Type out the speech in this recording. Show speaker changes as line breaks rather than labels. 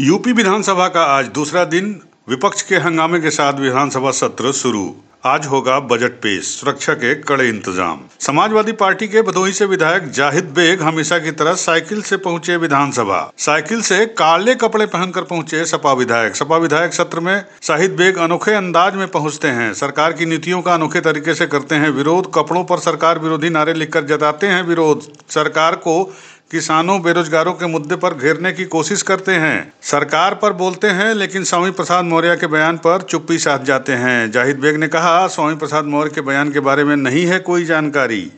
UP विधानसभा का आज दूसरा दिन विपक्ष के हंगामे के साथ विधानसभा सत्र शुरू आज होगा बजट पेश सुरक्षा के कड़े इंतजाम समाजवादी पार्टी के भदोही से विधायक जाहिद बेग हमेशा की तरह साइकिल से पहुंचे विधानसभा साइकिल से काले कपड़े पहनकर पहुंचे सपा विधायक सपा विधायक सत्र में शाहिद बेग अनोखे अंदाज में पहुंचते हैं सरकार की नीतियों का अनोखे तरीके से करते हैं विरोध कपड़ों पर सरकार विरोधी नारे लिखकर जताते हैं विरोध सरकार को किसानों बेरोजगारों के मुद्दे पर घेरने की कोशिश करते हैं सरकार पर बोलते हैं लेकिन स्वामी प्रसाद मौर्य के बयान पर चुप्पी साध जाते हैं जाहिद बेग ने कहा स्वामी प्रसाद मौर्य के बयान के बारे में नहीं है कोई जानकारी